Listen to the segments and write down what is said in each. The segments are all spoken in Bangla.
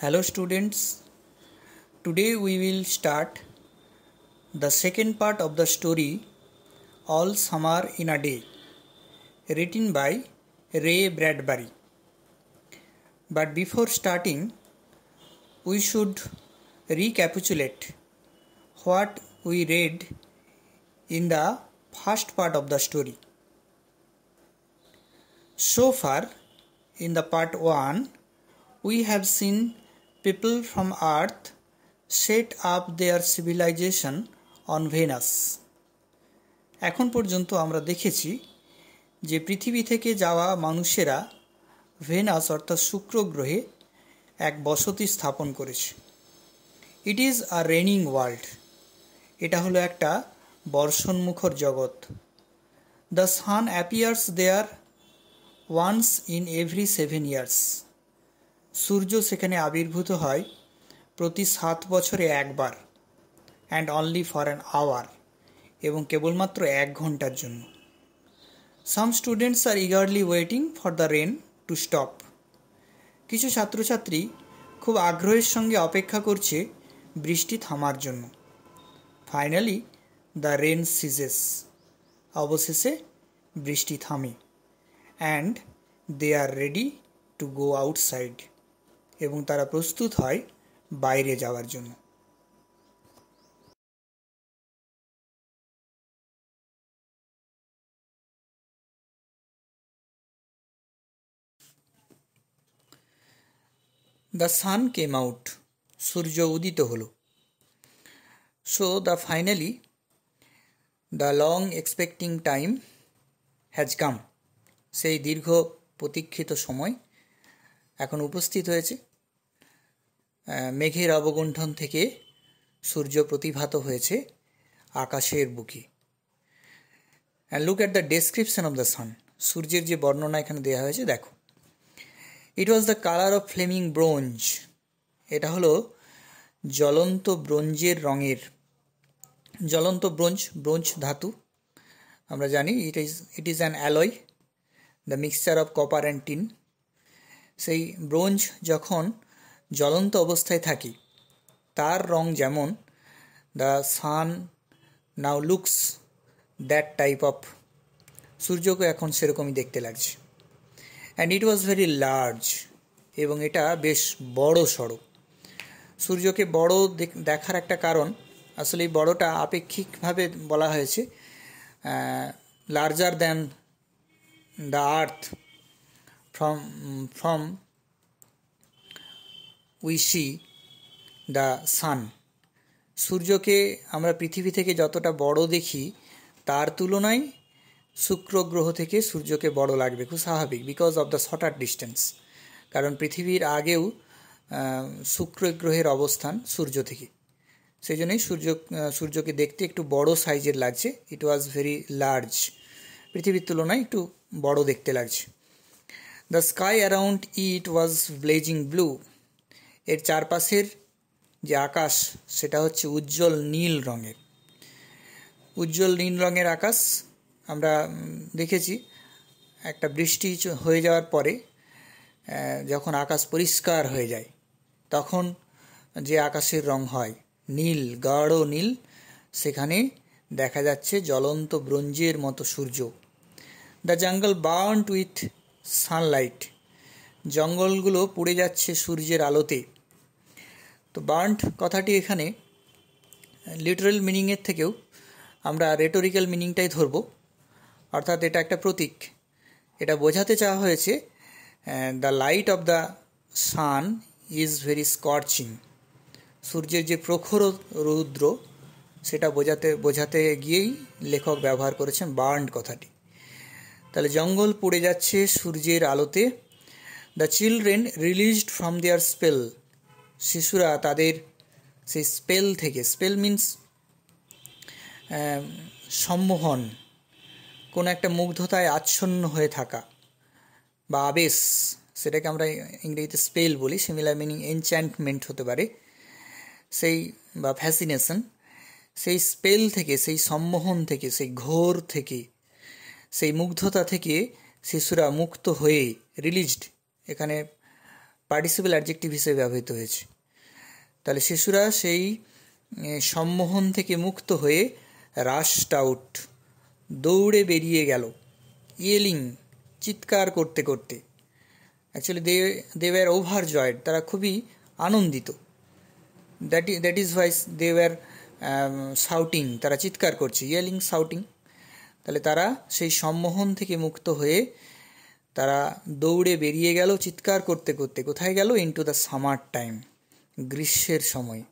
hello students today we will start the second part of the story all summer in a day written by ray bradbury but before starting we should recapitulate what we read in the first part of the story so far in the part 1 we have seen people from Earth set up their civilization on Venus. এখন পর্যন্ত আমরা দেখেছি যে পৃথিবী থেকে যাওয়া মানুষেরা ভেনাস অর্থাৎ শুক্র গ্রহে এক বসতি স্থাপন করেছে it is a raining world এটা হলো একটা বর্ষণমুখর জগৎ the sun appears there once in every seven years সূর্য সেখানে আবির্ভূত হয় প্রতি সাত বছরে একবার and only for an hour এবং কেবলমাত্র এক ঘন্টার জন্য some students are eagerly waiting for the rain to stop কিছু ছাত্রছাত্রী খুব আগ্রহের সঙ্গে অপেক্ষা করছে বৃষ্টি থামার জন্য ফাইনালি দ্য রেন সিজেস অবশেষে বৃষ্টি থামে and they are ready to go outside এবং তারা প্রস্তুত হয় বাইরে যাওয়ার জন্য দ্য সান কেম আউট সূর্য উদিত হল so the finally the long expecting time has come সেই দীর্ঘ প্রতীক্ষিত সময় এখন উপস্থিত হয়েছে মেঘের অবগুণ্ঠন থেকে সূর্য প্রতিভাত হয়েছে আকাশের বুকে look at the description of the sun সূর্যের যে বর্ণনা এখানে দেওয়া হয়েছে দেখো it was the colour of flaming bronze এটা হলো জ্বলন্ত ব্রোঞ্জের রঙের জ্বলন্ত ব্রোঞ্জ ব্রোঞ্জ ধাতু আমরা জানি it is it is an alloy the mixture of copper and tin সেই ব্রোঞ্জ যখন জ্বলন্ত অবস্থায় থাকি তার রং যেমন the sun now looks that type of সূর্যকে এখন সেরকমই দেখতে লাগছে and it was very large এবং এটা বেশ বড় সড়ো সূর্যকে বড় দেখার একটা কারণ আসলে এই বড়টা আপেক্ষিকভাবে বলা হয়েছে larger than the earth from from we see the sun সূর্যকে আমরা পৃথিবী থেকে যতটা বড় দেখি তার তুলনায় শুক্র গ্রহ থেকে সূর্যকে বড় লাগবে খুব স্বাভাবিক because of the shorter distance কারণ পৃথিবীর আগেও শুক্র গ্রহের অবস্থান সূর্য থেকে সেই জন্যই সূর্য সূর্যকে দেখতে একটু বড় সাইজের লাগছে ইট ওয়াজ ভেরি লার্জ পৃথিবীর তুলনায় একটু বড় দেখতে লাগছে the sky around it was blazing blue এর চারপাশের যে আকাশ সেটা হচ্ছে উজ্জ্বল নীল রঙের উজ্জ্বল নীল রঙের আকাশ আমরা দেখেছি একটা বৃষ্টি হয়ে যাওয়ার পরে যখন আকাশ পরিষ্কার হয়ে যায় তখন যে আকাশের রং হয় নীল গাঢ় নীল সেখানে দেখা যাচ্ছে জ্বলন্ত ব্রঞ্জের মতো সূর্য the jungle burned with sunlight জঙ্গলগুলো পুড়ে যাচ্ছে সূর্যের আলোতে তো বার্নড কথাটি এখানে লিটারাল মিনিংয়ের থেকেও আমরা রেটোরিক্যাল মিনিংটাই ধরব অর্থাৎ এটা একটা প্রতীক এটা বোঝাতে চাওয়া হয়েছে the light of the sun is very scorching সূর্যের যে প্রখর রৌদ্র সেটা বোঝাতে বোঝাতে গিয়েই লেখক ব্যবহার করেছেন বার্নড কথাটি তাহলে জঙ্গল পড়ে যাচ্ছে সূর্যের আলোতে the children released from their spell শিশুরা তাদের সেই স্পেল থেকে স্পেল মিন্স সম্মোহন কোনো একটা মুগ্ধতায় আচ্ছন্ন হয়ে থাকা বা আবেশ সেটাকে আমরা ইংরেজিতে স্পেল বলি সিমিলার মিনিং এনচ্যান্টমেন্ট হতে পারে সেই বা ফ্যাসিনেশন সেই স্পেল থেকে সেই সম্মোহন থেকে সেই ঘোর থেকে সেই মুগ্ধতা থেকে শিশুরা মুক্ত হয়ে রিলিজড এখানে পার্টিসিপেল অ্যাডজেক্টিভ হিসেবে ব্যবহৃত হয়েছে তাহলে শিশুরা সেই সম্মোহন থেকে মুক্ত হয়ে রাস্ট আউট দৌড়ে বেরিয়ে গেল ইয়েলিং চিৎকার করতে করতে actually they they were overjoyed তারা খুবই আনন্দিত that that is why they were shouting তারা চিৎকার করছে ইয়েলিং সাউটিং তাহলে তারা সেই সম্মোহন থেকে মুক্ত হয়ে তারা দৌড়ে বেরিয়ে গেল চিৎকার করতে করতে কোথায় গেল ইন্টু দ্য সামার টাইম গ্রীষ্মের সময়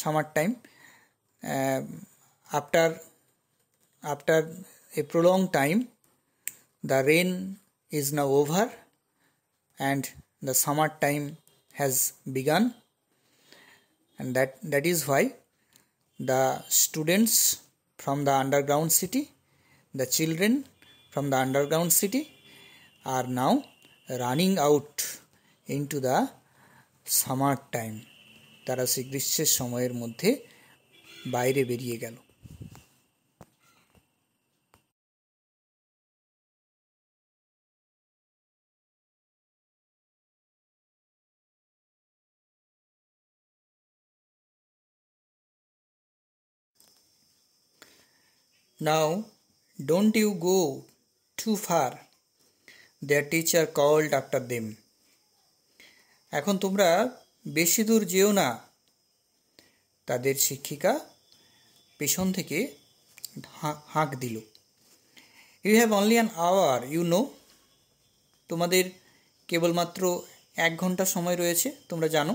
summer time after after a prolong time the rain is now over and the summer time has begun and that that is why the students from the underground city the children from the underground city are now running out into the summer time তারা সেই গ্রীষ্মের সময়ের মধ্যে বাইরে বেরিয়ে গেল Now, don't you go too far their teacher called after them এখন তোমরা বেশি দূর যেও না তাদের শিক্ষিকা পেছন থেকে হাঁক দিল you have only an hour you know তোমাদের কেবলমাত্র এক ঘন্টা সময় রয়েছে তোমরা জানো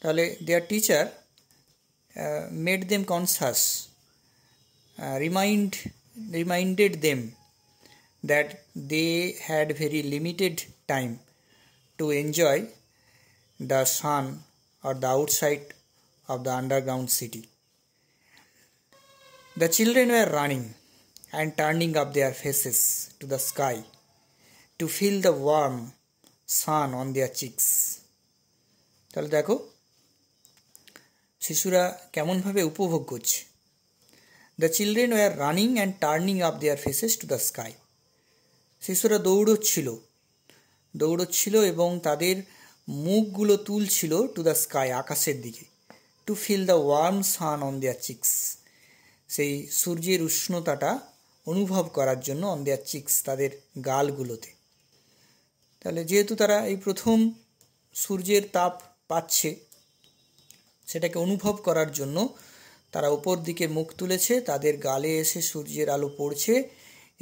তাহলে their teacher made them conscious remind reminded them that they had very limited time to enjoy the sun or the outside of the underground city. The children were running and turning up their faces to the sky to feel the warm sun on their cheeks. তাহলে দেখো শিশুরা কেমনভাবে উপভোগ করছে the children were running and turning up their faces to the sky শিশুরা দৌড়চ্ছিল দৌড়চ্ছিল এবং তাদের মুখগুলো তুলছিল টু দ্য স্কাই আকাশের দিকে to feel the warm sun on their cheeks সেই সূর্যের উষ্ণতাটা অনুভব করার জন্য অন দেয়ার চিক্স তাদের গালগুলোতে তাহলে যেহেতু তারা এই প্রথম সূর্যের তাপ পাচ্ছে সেটাকে অনুভব করার জন্য তারা ওপর দিকে মুখ তুলেছে তাদের গালে এসে সূর্যের আলো পড়ছে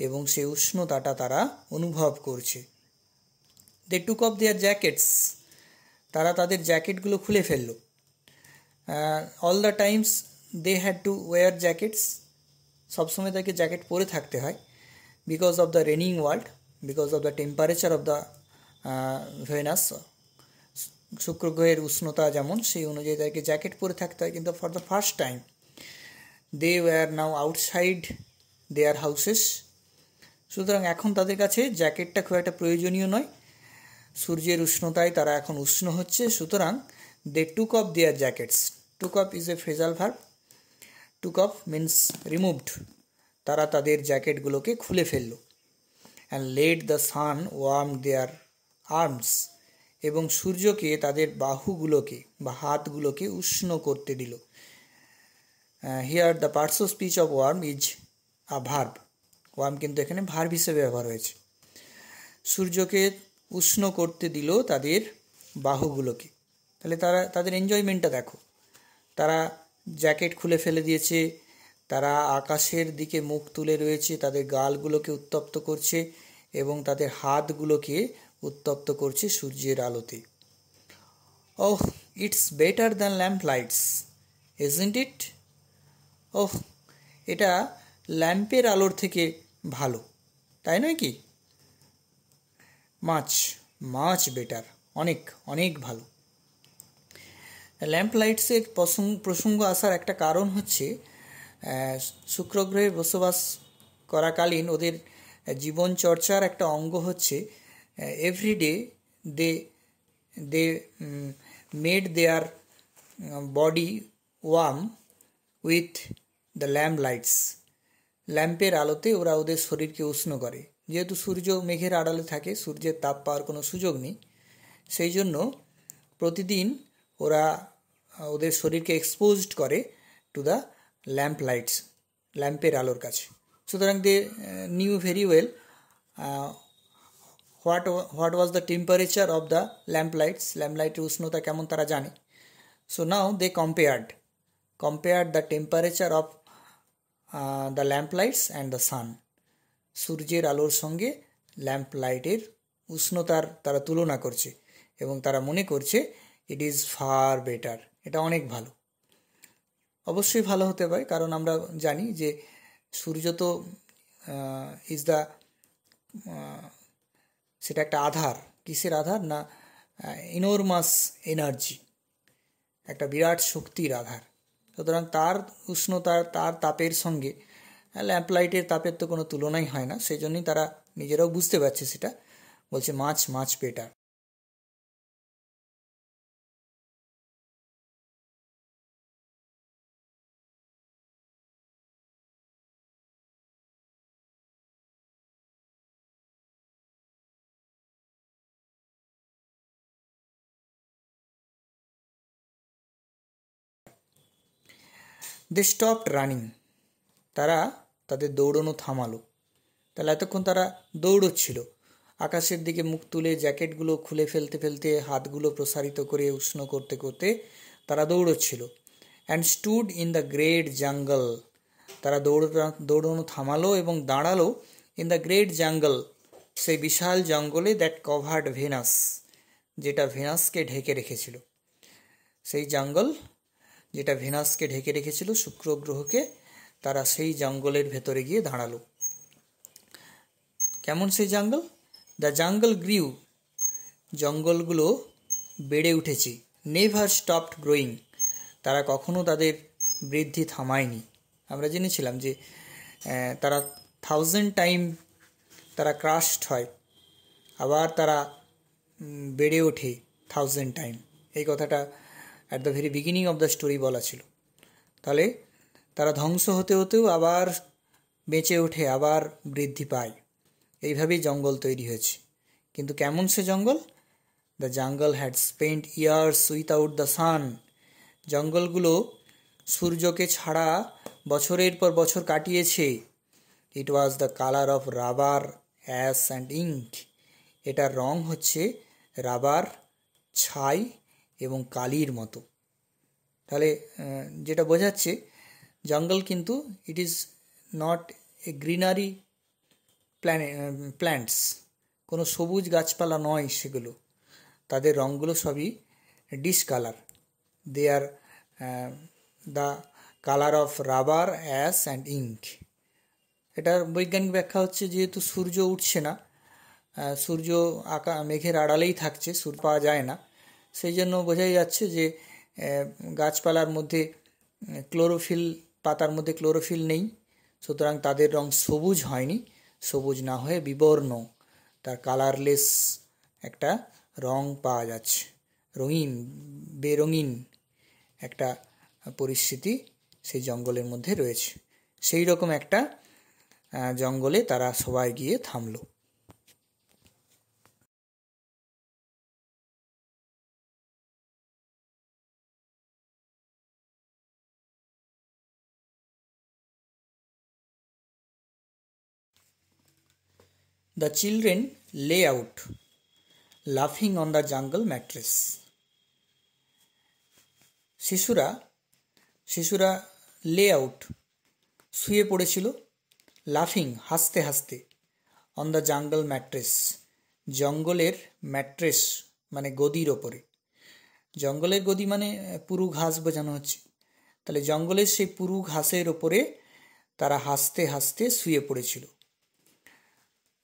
এবং সেই উষ্ণতাটা তারা অনুভব করছে দে টুক অফ দেয়ার জ্যাকেটস তারা তাদের জ্যাকেটগুলো খুলে ফেললো all the times they had to wear jackets সবসময় তাকে জ্যাকেট পরে থাকতে হয় because of the raining world because of the temperature of the Venus শুক্রগ্রহের উষ্ণতা যেমন সেই অনুযায়ী তাকে জ্যাকেট পরে থাকতে হয় কিন্তু for the first time they were now outside their houses সুতরাং এখন তাদের কাছে জ্যাকেটটা খুব একটা প্রয়োজনীয় নয় সূর্যের উষ্ণতায় তারা এখন উষ্ণ হচ্ছে সুতরাং they took off their jackets took off is a phrasal verb took off means removed তারা তাদের জ্যাকেটগুলোকে খুলে ফেলল and let the sun warm their arms এবং সূর্যকে তাদের বাহুগুলোকে বা হাতগুলোকে উষ্ণ করতে দিল here the part of speech of warm is a verb warm কিন্তু এখানে ভার হিসেবে ব্যবহার হয়েছে সূর্যকে উষ্ণ করতে দিল তাদের বাহুগুলোকে তাহলে তারা তাদের এনজয়মেন্টটা দেখো তারা জ্যাকেট খুলে ফেলে দিয়েছে তারা আকাশের দিকে মুখ তুলে রয়েছে তাদের গালগুলোকে উত্তপ্ত করছে এবং তাদের হাতগুলোকে উত্তপ্ত করছে সূর্যের আলোতে oh it's better than lamp lights isn't it oh এটা ল্যাম্পের আলোর থেকে ভালো তাই নয় কি মাছ মাছ বেটার অনেক অনেক ভালো ল্যাম্প লাইটসের প্রসঙ্গ আসার একটা কারণ হচ্ছে শুক্রগ্রহে বসবাস করাকালীন ওদের জীবন চর্চার একটা অঙ্গ হচ্ছে everyday they they made their body warm with the lamp lights ল্যাম্পের আলোতে ওরা ওদের শরীরকে উষ্ণ করে যেহেতু সূর্য মেঘের আড়ালে থাকে সূর্যের তাপ পাওয়ার কোনো সুযোগ নেই সেই জন্য প্রতিদিন ওরা ওদের শরীরকে এক্সপোজড করে টু দ্য ল্যাম্প লাইটস ল্যাম্পের আলোর কাছে সুতরাং they knew very well what what was the temperature of the lamp lights lamp লাইটের উষ্ণতা কেমন তারা জানে so now they compared compared the temperature of the lamp lights and the sun সূর্যের আলোর সঙ্গে ল্যাম্প লাইটের উষ্ণতার তারা তুলনা করছে এবং তারা মনে করছে ইট ইজ ফার বেটার এটা অনেক ভালো অবশ্যই ভালো হতে পারে কারণ আমরা জানি যে সূর্য তো ইজ দ্য সেটা একটা আধার কিসের আধার না ইনোরমাস এনার্জি একটা বিরাট শক্তির আধার সুতরাং তার উষ্ণতার তার তাপের সঙ্গে ল্যাম্পলাইটের তাপের তো কোনো তুলনাই হয় না সেই জন্যই তারা নিজেরাও বুঝতে পারছে সেটা বলছে মাছ মাছ পেটার দে স্টপড রানিং তারা তাদের দৌড়নো থামালো তাহলে এতক্ষণ তারা দৌড়চ্ছিল আকাশের দিকে মুখ তুলে জ্যাকেটগুলো খুলে ফেলতে ফেলতে হাতগুলো প্রসারিত করে উষ্ণ করতে করতে তারা দৌড়চ্ছিল and stood in the great jungle তারা দৌড় দৌড়নো থামালো এবং দাঁড়ালো ইন দ্য গ্রেট জাঙ্গল সেই বিশাল জঙ্গলে দ্যাট কভার্ড ভেনাস যেটা ভেনাসকে ঢেকে রেখেছিল সেই জঙ্গল যেটা ভেনাসকে ঢেকে রেখেছিল শুক্র গ্রহকে তারা সেই জঙ্গলের ভেতরে গিয়ে দাঁড়ালো কেমন সেই জঙ্গল দ্য জঙ্গল গ্রিউ জঙ্গলগুলো বেড়ে উঠেছে নেভার স্টপড গ্রোয়িং তারা কখনো তাদের বৃদ্ধি থামায়নি আমরা জেনেছিলাম যে তারা থাউজেন্ড টাইম তারা ক্রাশড হয় আবার তারা বেড়ে ওঠে থাউজেন্ড টাইম এই কথাটা at the very beginning of the story বলা ছিল তাহলে তারা ধ্বংস হতে হতেও আবার বেঁচে ওঠে আবার বৃদ্ধি পায় এইভাবেই জঙ্গল তৈরি হয়েছে কিন্তু কেমন সে জঙ্গল the jungle had spend years out the sun জঙ্গলগুলো সূর্যকে ছাড়া বছরের পর বছর কাটিয়েছে it was the colour of rubber ash and ink এটার রং হচ্ছে রাবার ছাই এবং কালির মতো তাহলে যেটা বোঝাচ্ছে জঙ্গল কিন্তু it is not a greenery প্ল্যানে প্ল্যান্টস কোনো সবুজ গাছপালা নয় সেগুলো তাদের রঙগুলো সবই discolour they are the colour of rubber ash and ink এটার বৈজ্ঞানিক ব্যাখ্যা হচ্ছে যেহেতু সূর্য উঠছে না সূর্য আঁকা মেঘের আড়ালেই থাকছে সুর পাওয়া যায় না সেই জন্য বোঝাই যাচ্ছে যে গাছপালার মধ্যে ক্লোরোফিল পাতার মধ্যে ক্লোরোফিল নেই সুতরাং তাদের রং সবুজ হয়নি সবুজ না হয়ে বিবর্ণ তার কালারলেস একটা রং পাওয়া যাচ্ছে রঙিন বেরঙিন একটা পরিস্থিতি সেই জঙ্গলের মধ্যে রয়েছে সেই রকম একটা জঙ্গলে তারা সবাই গিয়ে থামলো দ্য চিলড্রেন লে আউট লাফিং অন দ্য জাঙ্গল ম্যাট্রেস শিশুরা শিশুরা লে আউট শুয়ে পড়েছিল লাফিং হাসতে হাসতে অন দ্য জাঙ্গল ম্যাট্রেস জঙ্গলের ম্যাট্রেস মানে গদির ওপরে জঙ্গলের গদি মানে পুরু ঘাস বোঝানো হচ্ছে তাহলে জঙ্গলের সেই পুরু ঘাসের ওপরে তারা হাসতে হাসতে শুয়ে পড়েছিল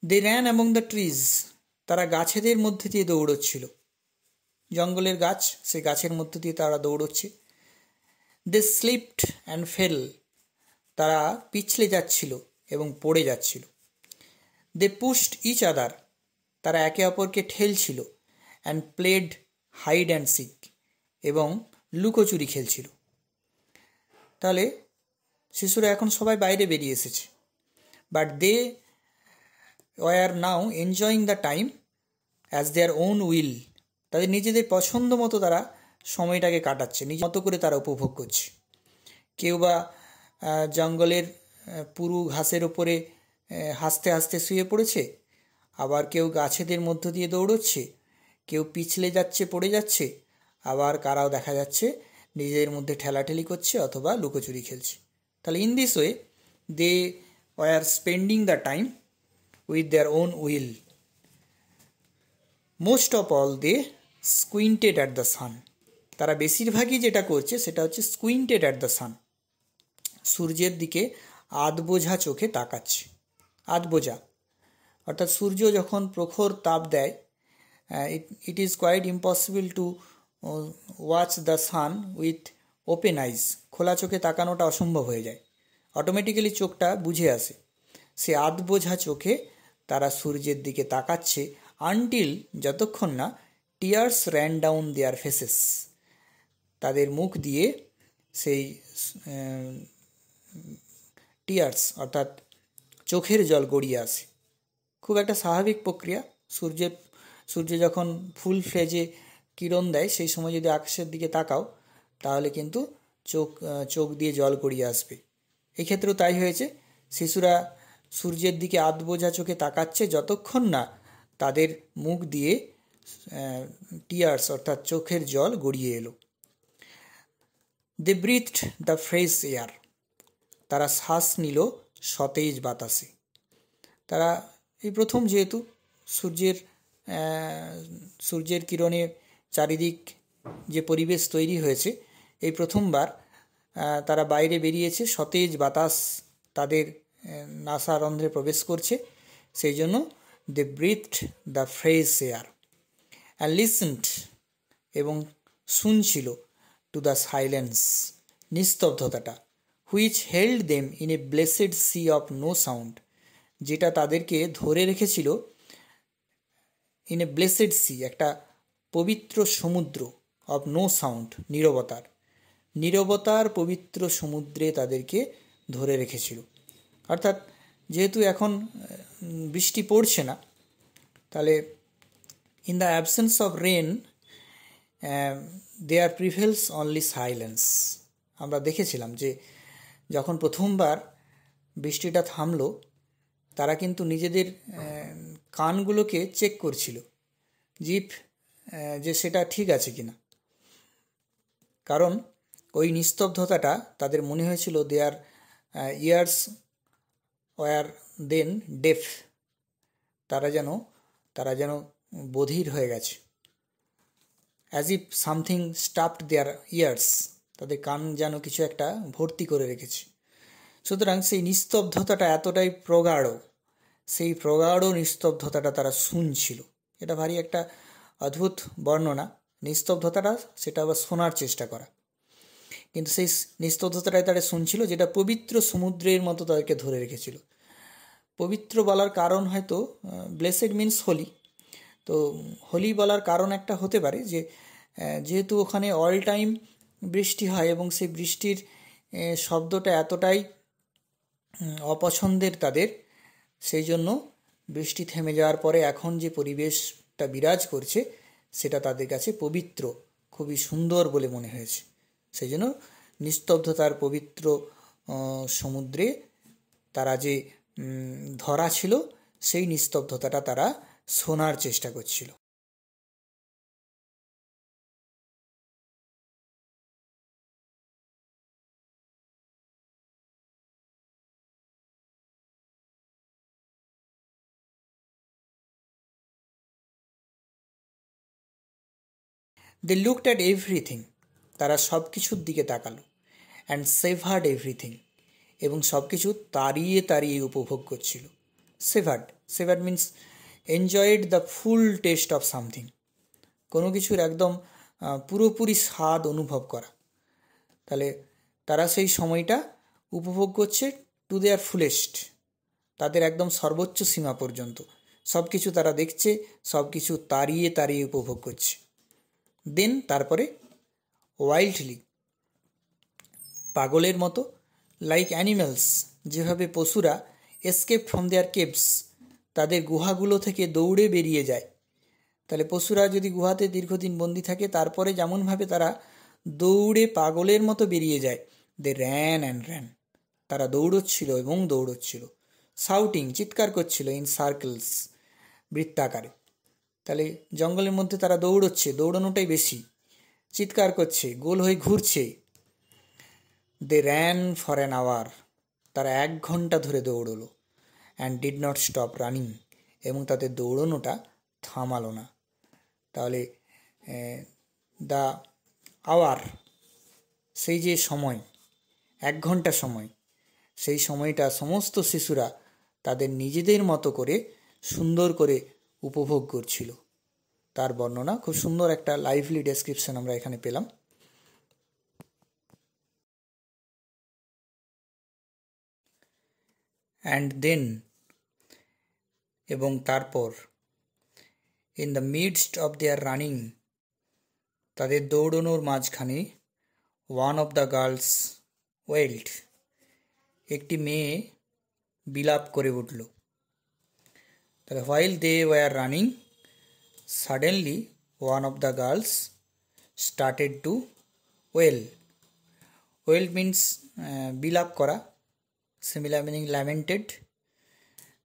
they ran among the trees তারা গাছেদের মধ্যে দিয়ে দৌড়চ্ছিল জঙ্গলের গাছ সে গাছের মধ্যে দিয়ে তারা দৌড়চ্ছে দে স্লিপড অ্যান্ড ফেল তারা পিছলে যাচ্ছিল এবং পড়ে যাচ্ছিল দে পুস্ট ইচ আদার তারা একে অপরকে ঠেলছিল and played hide and seek এবং লুকোচুরি খেলছিল তাহলে শিশুরা এখন সবাই বাইরে বেরিয়ে এসেছে but they were now enjoying the time as their own will তাদের নিজেদের পছন্দ মতো তারা সময়টাকে কাটাচ্ছে নিজের মতো করে তারা উপভোগ করছে কেউ বা জঙ্গলের পুরু ঘাসের ওপরে হাসতে হাসতে শুয়ে পড়েছে আবার কেউ গাছেদের মধ্য দিয়ে দৌড়চ্ছে কেউ পিছলে যাচ্ছে পড়ে যাচ্ছে আবার কারাও দেখা যাচ্ছে নিজেদের মধ্যে ঠেলাঠেলি করছে অথবা লুকোচুরি খেলছে তাহলে in this way they were spending the time with their own will most of all they squinted at the sun তারা বেশিরভাগই যেটা করছে সেটা হচ্ছে স্কুইন্টেড অ্যাট দ্য সান সূর্যের দিকে আধবোঝা চোখে তাকাচ্ছে আধবোঝা অর্থাৎ সূর্য যখন প্রখর তাপ দেয় it is quite impossible to watch the sun with open eyes খোলা চোখে তাকানোটা অসম্ভব হয়ে যায় অটোমেটিক্যালি চোখটা বুঝে আসে সে আধবোঝা চোখে তারা সূর্যের দিকে তাকাচ্ছে আনটিল যতক্ষণ না tears ran down their faces তাদের মুখ দিয়ে সেই টিয়ার্স অর্থাৎ চোখের জল গড়িয়ে আসে খুব একটা স্বাভাবিক প্রক্রিয়া সূর্যের সূর্য যখন ফুল ফ্লেজে কিরণ দেয় সেই সময় যদি আকাশের দিকে তাকাও তাহলে কিন্তু চোখ চোখ দিয়ে জল গড়িয়ে আসবে এক্ষেত্রেও তাই হয়েছে শিশুরা সূর্যের দিকে আধবোঝা চোখে তাকাচ্ছে যতক্ষণ না তাদের মুখ দিয়ে টিয়ার্স অর্থাৎ চোখের জল গড়িয়ে এলো they breathed the fresh air তারা শ্বাস নিল সতেজ বাতাসে তারা এই প্রথম যেহেতু সূর্যের সূর্যের কিরণে চারিদিক যে পরিবেশ তৈরি হয়েছে এই প্রথমবার তারা বাইরে বেরিয়েছে সতেজ বাতাস তাদের নাসার অন্ধ্রে প্রবেশ করছে সেই জন্য they breathed the fresh air and listened এবং শুনছিল টু দ্য সাইলেন্স নিস্তব্ধতাটা which held them in a blessed sea of no sound যেটা তাদেরকে ধরে রেখেছিল ইন এ ব্লেসেড সি একটা পবিত্র সমুদ্র অফ নো সাউন্ড নিরবতার নিরবতার পবিত্র সমুদ্রে তাদেরকে ধরে রেখেছিল অর্থাৎ যেহেতু এখন বৃষ্টি পড়ছে না তাহলে in the absence of rain there prevails only silence আমরা দেখেছিলাম যে যখন প্রথমবার বৃষ্টিটা থামলো তারা কিন্তু নিজেদের কানগুলোকে চেক করছিল জিপ যে সেটা ঠিক আছে কি না কারণ ওই নিস্তব্ধতাটা তাদের মনে হয়েছিল their ears were then deaf তারা যেন তারা যেন বধির হয়ে গেছে as if something stuffed their ears তাদের কান যেন কিছু একটা ভর্তি করে রেখেছে সুতরাং সেই নিস্তব্ধতাটা এতটাই প্রগাঢ় সেই প্রগাঢ় নিস্তব্ধতাটা তারা শুনছিল এটা ভারী একটা অদ্ভুত বর্ণনা নিস্তব্ধতাটা সেটা আবার শোনার চেষ্টা করা কিন্তু সেই নিস্তব্ধতাটায় তারা শুনছিল যেটা পবিত্র সমুদ্রের মতো তাদেরকে ধরে রেখেছিল পবিত্র বলার কারণ হয়তো ব্লেসেড মিনস হোলি তো হোলি বলার কারণ একটা হতে পারে যে যেহেতু ওখানে অল টাইম বৃষ্টি হয় এবং সেই বৃষ্টির শব্দটা এতটাই অপছন্দের তাদের সেই জন্য বৃষ্টি থেমে যাওয়ার পরে এখন যে পরিবেশটা বিরাজ করছে সেটা তাদের কাছে পবিত্র খুবই সুন্দর বলে মনে হয়েছে সেই জন্য নিস্তব্ধতার পবিত্র সমুদ্রে তারা যে ধরা ছিল সেই নিস্তব্ধতাটা তারা শোনার চেষ্টা করছিল They looked at everything তারা সব কিছুর দিকে তাকালো অ্যান্ড সেভার্ড এভরিথিং এবং সব কিছু তাড়িয়ে তাড়িয়ে উপভোগ করছিল savoured savoured means enjoyed the full taste of something কোনো কিছুর একদম পুরোপুরি স্বাদ অনুভব করা তাহলে তারা সেই সময়টা উপভোগ করছে টু দেয়ার ফুলেস্ট তাদের একদম সর্বোচ্চ সীমা পর্যন্ত সব কিছু তারা দেখছে সব কিছু তাড়িয়ে তাড়িয়ে উপভোগ করছে দেন তারপরে ওয়াইল্ডলি পাগলের মতো লাইক অ্যানিম্যালস যেভাবে পশুরা এসকেপ ফ্রম দেয়ার কেভস তাদের গুহাগুলো থেকে দৌড়ে বেরিয়ে যায় তাহলে পশুরা যদি গুহাতে দীর্ঘদিন বন্দি থাকে তারপরে যেমনভাবে তারা দৌড়ে পাগলের মতো বেরিয়ে যায় দে র্যান অ্যান্ড র্যান তারা দৌড়চ্ছিল এবং দৌড়চ্ছিল সাউটিং চিৎকার করছিল ইন সার্কেলস বৃত্তাকারে তাহলে জঙ্গলের মধ্যে তারা দৌড়চ্ছে দৌড়ানোটাই বেশি চিৎকার করছে গোল হয়ে ঘুরছে they ran for an hour তারা এক ঘন্টা ধরে দৌড়লো and did not stop running এবং তাদের দৌড়নোটা থামালো না তাহলে দ্য আওয়ার সেই যে সময় এক ঘন্টা সময় সেই সময়টা সমস্ত শিশুরা তাদের নিজেদের মতো করে সুন্দর করে উপভোগ করছিল তার বর্ণনা খুব সুন্দর একটা লাইভলি ডেসক্রিপশন আমরা এখানে পেলাম অ্যান্ড দেন এবং তারপর in the midst of their running তাদের দৌড়নোর মাঝখানে one of the girls wailed একটি মেয়ে বিলাপ করে উঠল তাহলে while they were running Suddenly, one of the girls started to wail Wail means বিলাপ uh, করা সিমিলার মিনিং ল্যামেন্টেড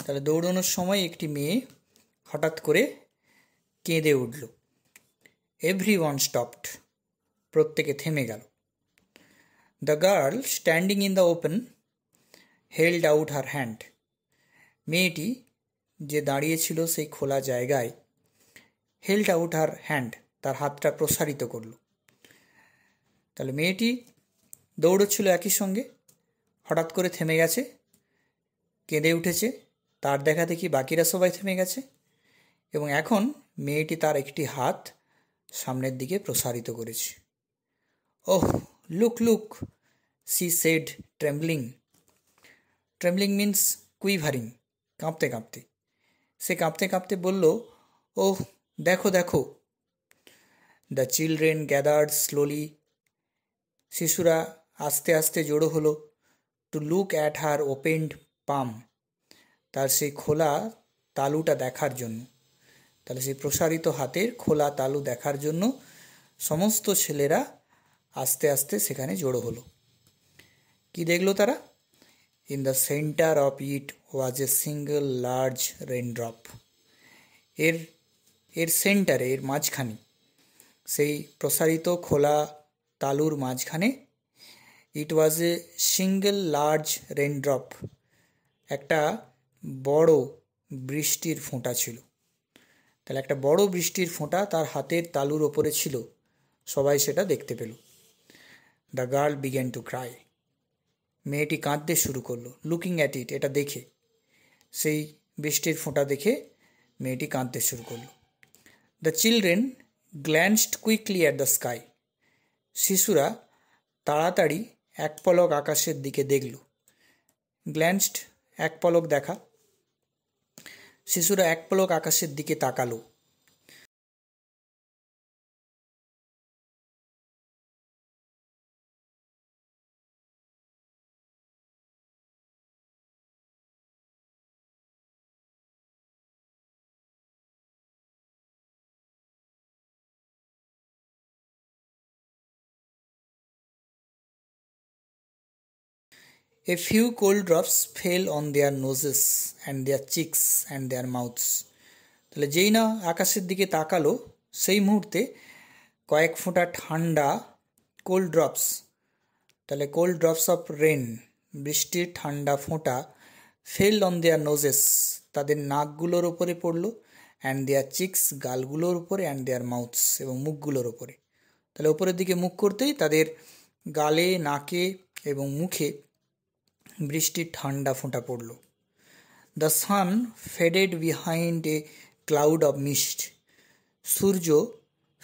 তাহলে দৌড়ানোর সময় একটি মেয়ে হঠাৎ করে কেঁদে উঠল এভরি ওয়ান স্টপড প্রত্যেকে থেমে গেল the girl standing in the open held out her hand মেয়েটি যে দাঁড়িয়েছিল সেই খোলা জায়গায় হেল্ড আউট হার হ্যান্ড তার হাতটা প্রসারিত করল তাহলে মেয়েটি দৌড়চ্ছিল একই সঙ্গে হঠাৎ করে থেমে গেছে কেঁদে উঠেছে তার দেখা দেখি বাকিরা সবাই থেমে গেছে এবং এখন মেয়েটি তার একটি হাত সামনের দিকে প্রসারিত করেছে oh look look she said trembling trembling means quivering কাঁপতে কাঁপতে সে কাঁপতে কাঁপতে বলল ওহ দেখো দেখো দ্য চিলড্রেন গ্যাদার্ড স্লোলি শিশুরা আস্তে আস্তে জড়ো হলো to look at her opened palm তার সেই খোলা তালুটা দেখার জন্য তাহলে সেই প্রসারিত হাতের খোলা তালু দেখার জন্য সমস্ত ছেলেরা আস্তে আস্তে সেখানে জড়ো হলো কি দেখলো তারা in the centre of it was a single large raindrop এর এর সেন্টারে এর মাঝখানে সেই প্রসারিত খোলা তালুর মাঝখানে it was a single large raindrop একটা বড় বৃষ্টির ফোঁটা ছিল তাহলে একটা বড় বৃষ্টির ফোঁটা তার হাতের তালুর ওপরে ছিল সবাই সেটা দেখতে পেল the girl began to cry মেয়েটি কাঁদতে শুরু করলো লুকিং অ্যাট ইট এটা দেখে সেই বৃষ্টির ফোঁটা দেখে মেয়েটি কাঁদতে শুরু করলো the children glanced quickly at the sky শিশুরা তাড়াতাড়ি এক পলক আকাশের দিকে দেখল গ্ল্যান্সড এক পলক দেখা শিশুরা এক পলক আকাশের দিকে তাকালো A few cold drops fell on their noses and their cheeks and their mouths. তাহলে যেই না আকাশের দিকে তাকালো সেই মুহূর্তে কয়েক ফোঁটা ঠান্ডা কোল্ড ড্রপস তাহলে কোল্ড ড্রপস অফ রেন বৃষ্টির ঠান্ডা ফোঁটা ফেল অন দেয়ার নোজেস তাদের নাকগুলোর ওপরে পড়ল অ্যান্ড দেয়ার চিক্স গালগুলোর উপরে অ্যান্ড দেয়ার মাউথস এবং মুখগুলোর ওপরে তাহলে ওপরের দিকে মুখ করতেই তাদের গালে নাকে এবং মুখে বৃষ্টির ঠান্ডা ফোঁটা পড়ল the sun faded behind a cloud of mist সূর্য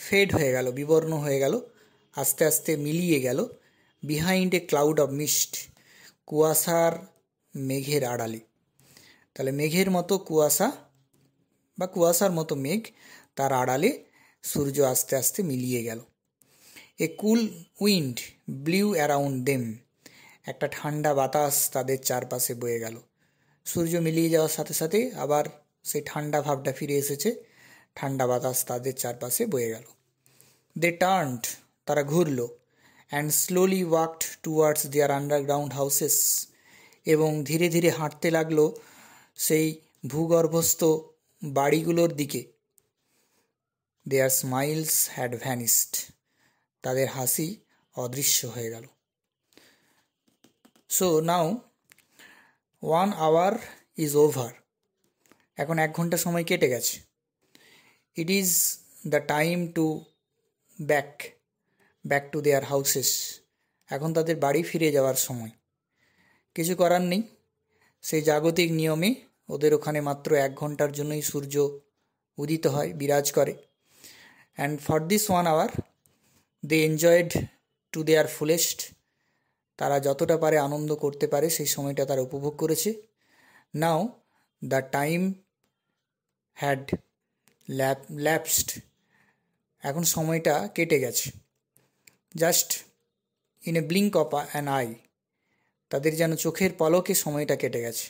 ফেড হয়ে গেল বিবর্ণ হয়ে গেল আস্তে আস্তে মিলিয়ে গেল behind a cloud of mist কুয়াশার মেঘের আড়ালে তাহলে মেঘের মতো কুয়াশা বা কুয়াশার মতো মেঘ তার আড়ালে সূর্য আস্তে আস্তে মিলিয়ে গেল a cool wind blew around them একটা ঠান্ডা বাতাস তাদের চারপাশে বয়ে গেল সূর্য মিলিয়ে যাওয়ার সাথে সাথে আবার সেই ঠান্ডা ভাবটা ফিরে এসেছে ঠান্ডা বাতাস তাদের চারপাশে বয়ে গেল দে টার্নড তারা ঘুরল and slowly walked towards their underground houses এবং ধীরে ধীরে হাঁটতে লাগলো সেই ভূগর্ভস্থ বাড়িগুলোর দিকে দেয়ার স্মাইলস হ্যাড ভ্যানিসড তাদের হাসি অদৃশ্য হয়ে গেল so now one hour is over এখন এক ঘন্টা সময় কেটে গেছে it is the time to back back to their houses এখন তাদের বাড়ি ফিরে যাওয়ার সময় কিছু করার নেই সেই জাগতিক নিয়মে ওদের ওখানে মাত্র এক ঘন্টার জন্যই সূর্য উদিত হয় বিরাজ করে and for this one hour they enjoyed to their fullest তারা যতটা পারে আনন্দ করতে পারে সেই সময়টা তারা উপভোগ করেছে now the time had lap lapsed এখন সময়টা কেটে গেছে just in a blink of an eye তাদের যেন চোখের পলকে সময়টা কেটে গেছে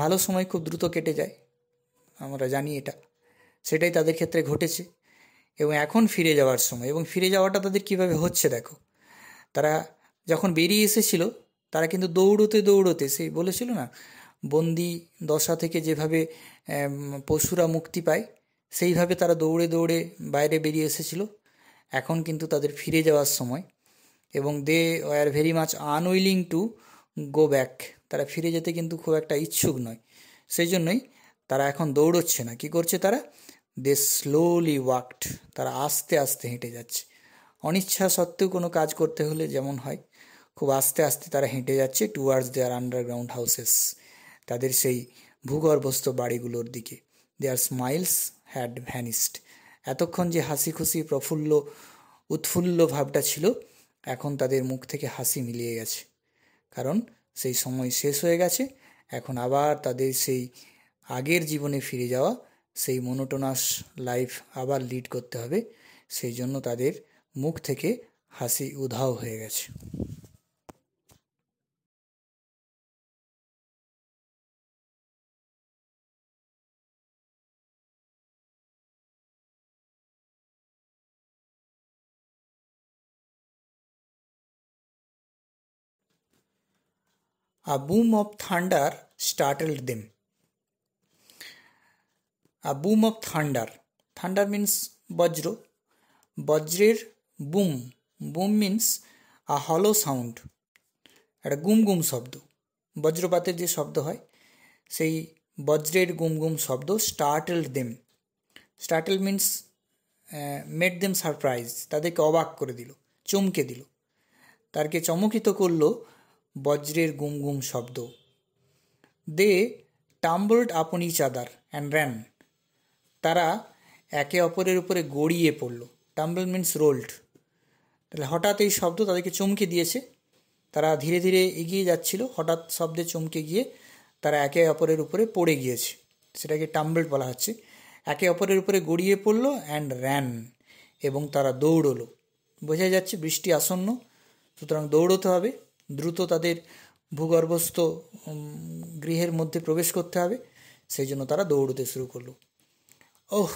ভালো সময় খুব দ্রুত কেটে যায় আমরা জানি এটা সেটাই তাদের ক্ষেত্রে ঘটেছে এবং এখন ফিরে যাওয়ার সময় এবং ফিরে যাওয়াটা তাদের কিভাবে হচ্ছে দেখো তারা যখন বেরিয়ে এসেছিল তারা কিন্তু দৌড়তে দৌড়তে সেই বলেছিল না বন্দি দশা থেকে যেভাবে পশুরা মুক্তি পায় সেইভাবে তারা দৌড়ে দৌড়ে বাইরে বেরিয়ে এসেছিল এখন কিন্তু তাদের ফিরে যাওয়ার সময় এবং they are very much unwilling to go back তারা ফিরে যেতে কিন্তু খুব একটা ইচ্ছুক নয় সেই জন্যই তারা এখন দৌড়চ্ছে না কি করছে তারা দে স্লোলি ওয়াকড তারা আস্তে আস্তে হেঁটে যাচ্ছে অনিচ্ছা সত্ত্বেও কোনো কাজ করতে হলে যেমন হয় খুব আস্তে আস্তে তারা হেঁটে যাচ্ছে টুয়ার্ডস দেয়ার আন্ডারগ্রাউন্ড হাউসেস তাদের সেই ভূগর্ভস্থ বাড়িগুলোর দিকে দেয়ার স্মাইলস হ্যাড ভ্যানিস্ট এতক্ষণ যে হাসি খুশি প্রফুল্ল উৎফুল্ল ভাবটা ছিল এখন তাদের মুখ থেকে হাসি মিলিয়ে গেছে কারণ সেই সময় শেষ হয়ে গেছে এখন আবার তাদের সেই আগের জীবনে ফিরে যাওয়া সেই মনোটোনাস লাইফ আবার লিড করতে হবে সেই জন্য তাদের মুখ থেকে হাসি উধাও হয়ে গেছে A boom of thunder startled them. A boom of thunder. Thunder means Bajro. Bajrer boom. Boom means a hollow sound. একটা গুম গুম শব্দ বজ্রপাতের যে শব্দ হয় সেই বজ্রের গুম গুম শব্দ startled them startle means made them surprise তাদেরকে অবাক করে দিল চমকে দিল তারকে চমকিত করলো বজ্রের গুম গুম শব্দ দে টাম্বল্ড আপন ইচ আদার অ্যান্ড র্যান তারা একে অপরের উপরে গড়িয়ে পড়ল টাম্বল মিন্স রোল্ড তাহলে হঠাৎ এই শব্দ তাদেরকে চমকে দিয়েছে তারা ধীরে ধীরে এগিয়ে যাচ্ছিল হঠাৎ শব্দে চমকে গিয়ে তারা একে অপরের উপরে পড়ে গিয়েছে সেটাকে টাম্বল্ড বলা হচ্ছে একে অপরের উপরে গড়িয়ে পড়ল অ্যান্ড র্যান এবং তারা দৌড়লো বোঝা যাচ্ছে বৃষ্টি আসন্ন সুতরাং দৌড়তে হবে দ্রুত তাদের ভূগর্ভস্থ গৃহের মধ্যে প্রবেশ করতে হবে সেই জন্য তারা দৌড়তে শুরু করলো oh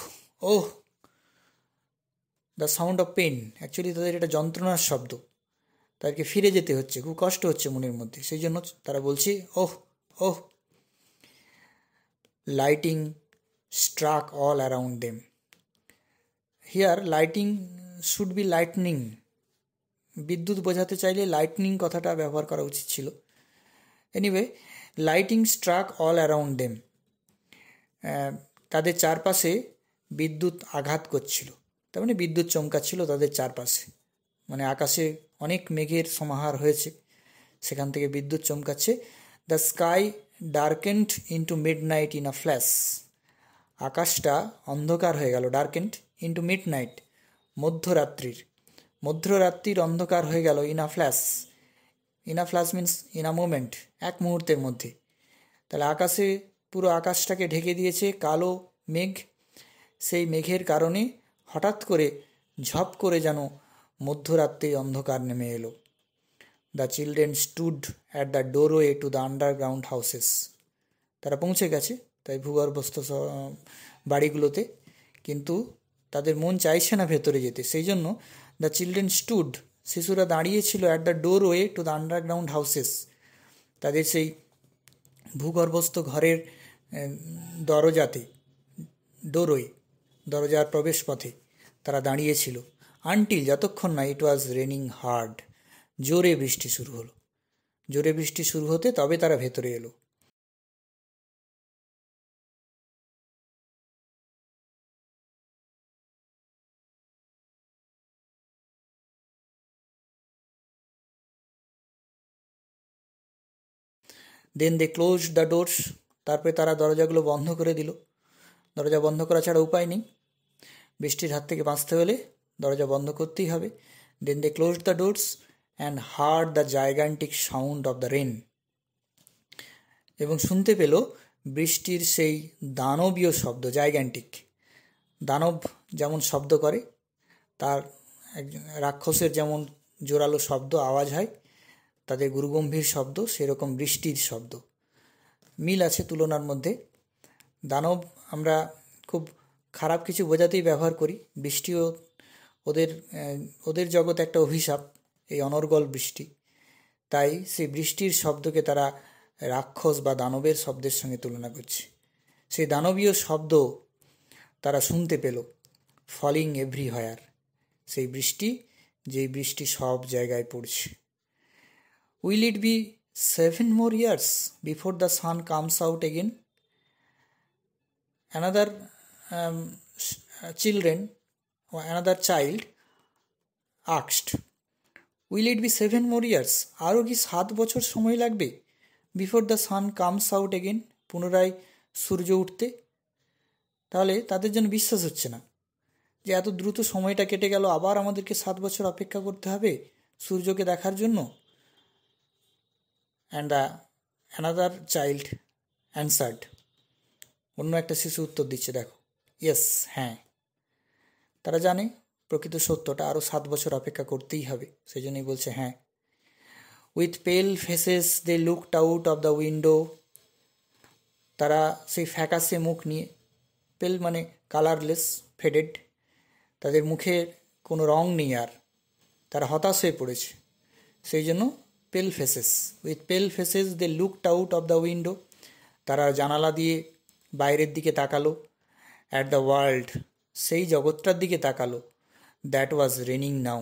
oh the sound of pain actually তাদের এটা যন্ত্রণার শব্দ তাদেরকে ফিরে যেতে হচ্ছে খুব কষ্ট হচ্ছে মনের মধ্যে সেই জন্য তারা বলছে oh oh lighting struck all around them here lighting should be lightning বিদ্যুৎ বোঝাতে চাইলে লাইটনিং কথাটা ব্যবহার করা উচিত ছিল anyway lighting struck all around them তাদের চারপাশে বিদ্যুৎ আঘাত করছিল তার মানে বিদ্যুৎ চমকাচ্ছিল তাদের চারপাশে মানে আকাশে অনেক মেঘের সমাহার হয়েছে সেখান থেকে বিদ্যুৎ চমকাচ্ছে the sky darkened into midnight in a flash আকাশটা অন্ধকার হয়ে গেল ডার্কেন্ড ইন্টু মিড নাইট মধ্যরাত্রির মধ্যরাত্রির অন্ধকার হয়ে গেল in a flash in a flash means in a moment এক মুহূর্তের মধ্যে তাহলে আকাশে পুরো আকাশটাকে ঢেকে দিয়েছে কালো মেঘ সেই মেঘের কারণে হঠাৎ করে ঝপ করে যেন মধ্যরাত্রির অন্ধকার নেমে এলো the children stood at the doorway to the underground houses তারা পৌঁছে গেছে তাই ভূগর্ভস্থ বাড়িগুলোতে কিন্তু তাদের মন চাইছে না ভেতরে যেতে সেই জন্য দ্য চিলড্রেন স্টুড শিশুরা দাঁড়িয়েছিল at the doorway to the underground houses তাদের সেই ভূগর্ভস্থ ঘরের দরজাতে ডোরওয়ে দরজার প্রবেশ পথে তারা দাঁড়িয়েছিল আনটিল যতক্ষণ না ইট ওয়াজ রেনিং হার্ড জোরে বৃষ্টি শুরু হলো জোরে বৃষ্টি শুরু হতে তবে তারা ভেতরে এলো then they close the doors তারপরে তারা দরজাগুলো বন্ধ করে দিল দরজা বন্ধ করা ছাড়া উপায় নেই বৃষ্টির হাত থেকে বাঁচতে হলে দরজা বন্ধ করতেই হবে then they close the doors and heard the gigantic sound of the rain এবং শুনতে পেল বৃষ্টির সেই দানবীয় শব্দ জায়গান্টিক দানব যেমন শব্দ করে তার রাক্ষসের যেমন জোরালো শব্দ আওয়াজ হয় তাদের গুরুগম্ভীর শব্দ সেরকম বৃষ্টির শব্দ মিল আছে তুলনার মধ্যে দানব আমরা খুব খারাপ কিছু বোঝাতেই ব্যবহার করি বৃষ্টিও ওদের ওদের জগৎ একটা অভিশাপ এই অনর্গল বৃষ্টি তাই সেই বৃষ্টির শব্দকে তারা রাক্ষস বা দানবের শব্দের সঙ্গে তুলনা করছে সেই দানবীয় শব্দ তারা শুনতে পেল ফলিং এভরি হয়ার সেই বৃষ্টি যেই বৃষ্টি সব জায়গায় পড়ছে Will it be seven more years before the sun comes out again? Another um, children, or another child asked, Will it be seven more years? আরও কি সাত বছর সময় লাগবে before the sun comes out again পুনরায় সূর্য উঠতে তাহলে তাদের জন্য বিশ্বাস হচ্ছে না যে এত দ্রুত সময়টা কেটে গেল আবার আমাদেরকে সাত বছর অপেক্ষা করতে হবে সূর্যকে দেখার জন্য and the another child answered অন্য একটা শিশু উত্তর দিচ্ছে দেখো ইয়েস হ্যাঁ তারা জানে প্রকৃত সত্যটা আরও সাত বছর অপেক্ষা করতেই হবে সেই জন্যই বলছে হ্যাঁ with pale faces they looked out of the window তারা সেই ফ্যাকাসে মুখ নিয়ে পেল মানে কালারলেস ফেডেড তাদের মুখে কোনো রং নেই আর তারা হতাশ হয়ে পড়েছে সেই জন্য pale faces with pale faces they looked out of the window তারা জানালা দিয়ে বাইরের দিকে তাকালো অ্যাট দ্য ওয়ার্ল্ড সেই জগৎটার দিকে তাকালো দ্যাট ওয়াজ রেনিং নাও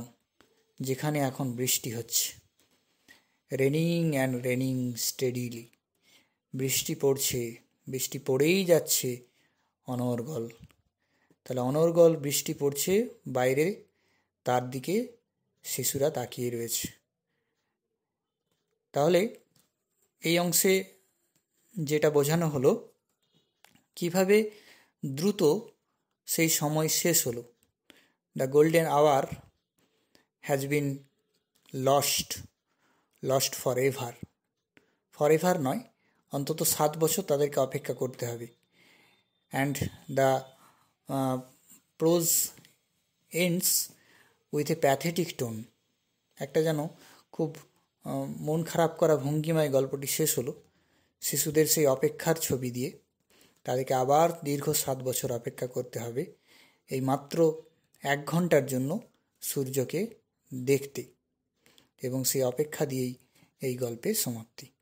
যেখানে এখন বৃষ্টি হচ্ছে রেনিং অ্যান্ড রেনিং স্টেডিলি বৃষ্টি পড়ছে বৃষ্টি পড়েই যাচ্ছে অনর্গল তাহলে অনর্গল বৃষ্টি পড়ছে বাইরে তার দিকে শিশুরা তাকিয়ে রয়েছে তাহলে এই অংশে যেটা বোঝানো হলো কিভাবে দ্রুত সেই সময় শেষ হলো the golden hour has been lost lost for ever for ever নয় অন্তত সাত বছর তাদেরকে অপেক্ষা করতে হবে and the prose ends with a pathetic tone একটা যেন খুব মন খারাপ করা ভঙ্গিমায় গল্পটি শেষ হলো শিশুদের সেই অপেক্ষার ছবি দিয়ে তাদেরকে আবার দীর্ঘ সাত বছর অপেক্ষা করতে হবে এই মাত্র এক ঘন্টার জন্য সূর্যকে দেখতে এবং সেই অপেক্ষা দিয়েই এই গল্পের সমাপ্তি